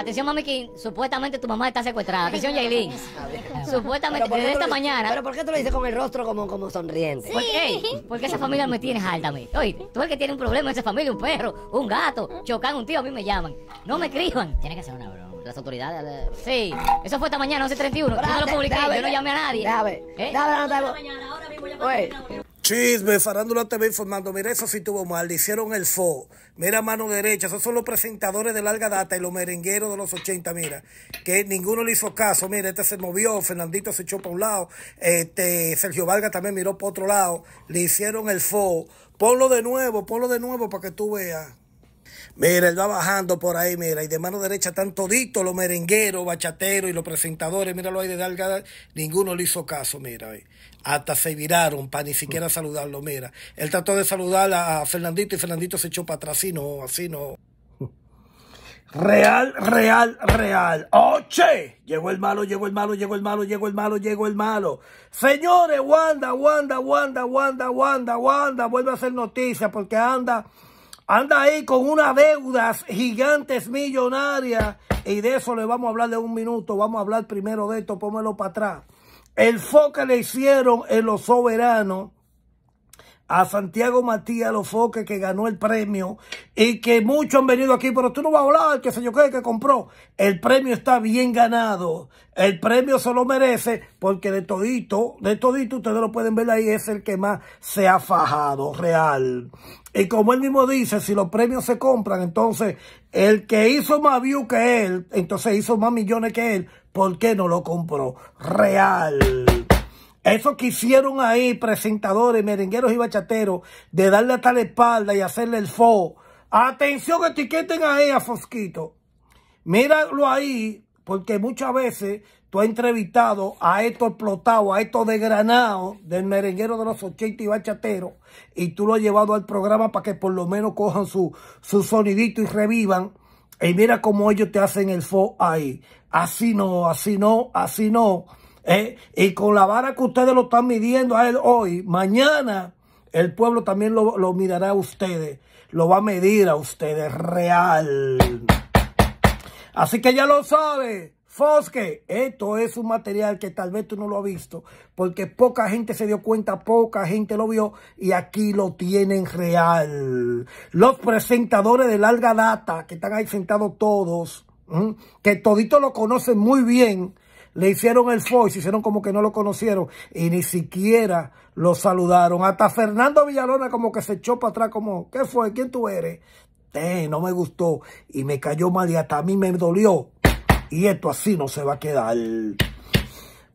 Atención, mami, que supuestamente tu mamá está secuestrada. Atención, Yailin. Supuestamente, esta mañana. Pero ¿por qué tú lo dices con el rostro como, como sonriente? Porque, porque esa familia me tiene alta a Oye, tú el que tiene un problema esa familia, un perro, un gato, chocan un tío, a mí me llaman. No me escriban. Tiene que ser una broma las autoridades. Sí, eso fue esta mañana, 11.31. Yo no lo publicé, yo no llamé a nadie. Déjame, no ¿Eh? déjame, Chisme, Farándula TV informando. Mira, eso sí tuvo mal. Le hicieron el fo. Mira, mano derecha. Esos son los presentadores de larga data y los merengueros de los 80. Mira, que ninguno le hizo caso. Mira, este se movió. Fernandito se echó para un lado. Este, Sergio Vargas también miró para otro lado. Le hicieron el fo. Ponlo de nuevo, ponlo de nuevo para que tú veas. Mira, él va bajando por ahí, mira, y de mano derecha están toditos los merengueros, bachateros y los presentadores, míralo ahí de Dalgada, ninguno le hizo caso, mira, hasta se viraron para ni siquiera mm. saludarlo, mira. Él trató de saludar a Fernandito y Fernandito se echó para atrás, así no, así no. Real, real, real. ¡Oche! Oh, llegó el malo, llegó el malo, llegó el malo, llegó el malo, llegó el malo. Señores, Wanda, Wanda, Wanda, Wanda, Wanda, Wanda, vuelve a hacer noticias porque anda anda ahí con unas deudas gigantes millonarias y de eso le vamos a hablar de un minuto. Vamos a hablar primero de esto, pómelo para atrás. El foco le hicieron en los soberanos a Santiago Matías Lofoque que ganó el premio y que muchos han venido aquí, pero tú no vas a hablar, que se yo qué, que compró. El premio está bien ganado. El premio se lo merece porque de todito, de todito, ustedes lo pueden ver ahí, es el que más se ha fajado, real. Y como él mismo dice, si los premios se compran, entonces el que hizo más view que él, entonces hizo más millones que él, ¿por qué no lo compró? Real. Eso que hicieron ahí, presentadores, merengueros y bachateros, de darle hasta la espalda y hacerle el fo. Atención, etiqueten ahí a Fosquito. Míralo ahí, porque muchas veces tú has entrevistado a estos explotados, a estos desgranados del merenguero de los 80 y bachateros, y tú lo has llevado al programa para que por lo menos cojan su, su sonidito y revivan. Y mira cómo ellos te hacen el fo ahí. Así no, así no, así no. Eh, y con la vara que ustedes lo están midiendo a él hoy, mañana el pueblo también lo, lo mirará a ustedes, lo va a medir a ustedes, real. Así que ya lo sabe, Fosque, esto es un material que tal vez tú no lo has visto, porque poca gente se dio cuenta, poca gente lo vio, y aquí lo tienen real. Los presentadores de larga data, que están ahí sentados todos, que todito lo conocen muy bien, le hicieron el se hicieron como que no lo conocieron y ni siquiera lo saludaron. Hasta Fernando Villalona como que se echó para atrás como, ¿qué fue? ¿Quién tú eres? no me gustó y me cayó mal y hasta a mí me dolió. Y esto así no se va a quedar.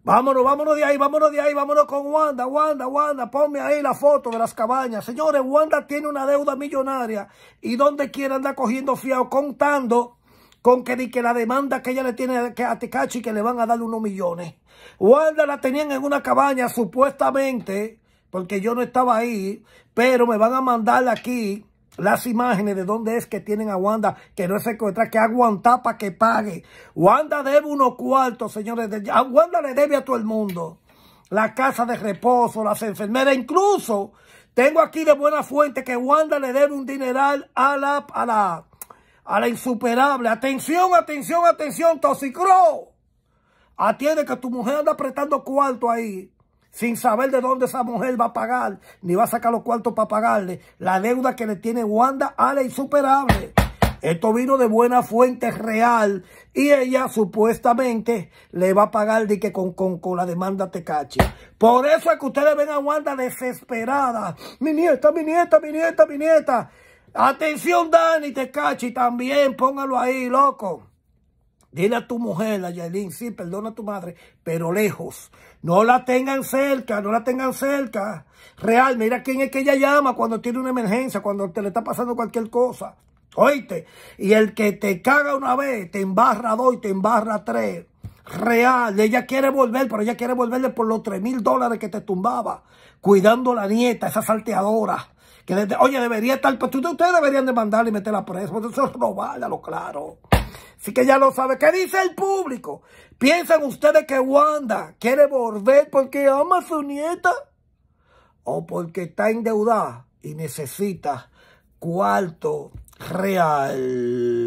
Vámonos, vámonos de ahí, vámonos de ahí, vámonos con Wanda, Wanda, Wanda, ponme ahí la foto de las cabañas. Señores, Wanda tiene una deuda millonaria y donde quiera andar cogiendo fiado, contando con que, que la demanda que ella le tiene a Tecachi que le van a dar unos millones. Wanda la tenían en una cabaña supuestamente, porque yo no estaba ahí, pero me van a mandar aquí las imágenes de dónde es que tienen a Wanda, que no es encuentra. que aguanta para que pague. Wanda debe unos cuartos, señores. A Wanda le debe a todo el mundo. La casa de reposo, las enfermeras, incluso tengo aquí de buena fuente que Wanda le debe un dineral a la, a la, a la insuperable. Atención, atención, atención, Toxicro. Atiende que tu mujer anda apretando cuarto ahí. Sin saber de dónde esa mujer va a pagar, ni va a sacar los cuartos para pagarle la deuda que le tiene Wanda a la insuperable. Esto vino de buena fuente real y ella supuestamente le va a pagar de que con, con, con la demanda te cache. Por eso es que ustedes ven a Wanda desesperada. Mi nieta, mi nieta, mi nieta, mi nieta. Atención, Dani, te y también, póngalo ahí, loco. Dile a tu mujer, a Yaelin, sí, perdona a tu madre, pero lejos. No la tengan cerca, no la tengan cerca. Real, mira quién es que ella llama cuando tiene una emergencia, cuando te le está pasando cualquier cosa. Oíste, y el que te caga una vez, te embarra dos y te embarra tres. Real, ella quiere volver, pero ella quiere volverle por los tres mil dólares que te tumbaba, cuidando a la nieta, esa salteadora. Que oye, debería estar, pues, ustedes deberían demandarle y meterla a preso. Eso no vale a lo claro. Así que ya lo sabe. ¿Qué dice el público? ¿Piensan ustedes que Wanda quiere volver porque ama a su nieta? ¿O porque está endeudada y necesita cuarto real?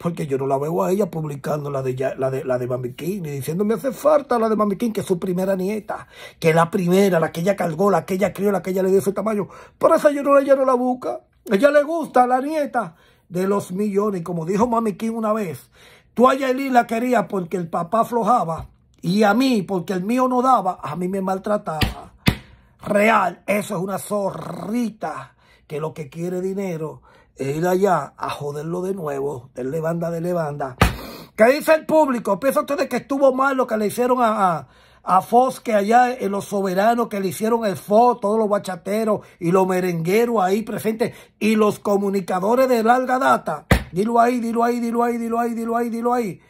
porque yo no la veo a ella publicando la de, la de, la ni diciéndome hace falta la de Mami que es su primera nieta, que es la primera, la que ella cargó, la que ella crió, la que ella le dio su tamaño. Por eso yo no, ella no la busca. Ella le gusta la nieta de los millones. Como dijo Mami una vez, tú a Yaelin la querías porque el papá aflojaba y a mí porque el mío no daba, a mí me maltrataba. Real, eso es una zorrita que lo que quiere dinero ir allá a joderlo de nuevo, de levanda, de levanda. ¿Qué dice el público? ¿Piensa ustedes que estuvo mal lo que le hicieron a, a, que allá en eh, los soberanos que le hicieron el Fox, todos los bachateros y los merengueros ahí presentes y los comunicadores de larga data? Dilo ahí, dilo ahí, dilo ahí, dilo ahí, dilo ahí, dilo ahí.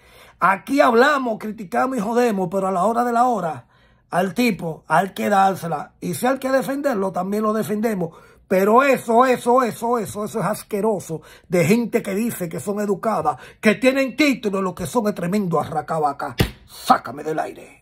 Aquí hablamos, criticamos y jodemos, pero a la hora de la hora al tipo al que dársela y si al que defenderlo también lo defendemos. Pero eso, eso, eso, eso, eso es asqueroso de gente que dice que son educadas, que tienen título, lo que son es tremendo arracabaca. Sácame del aire.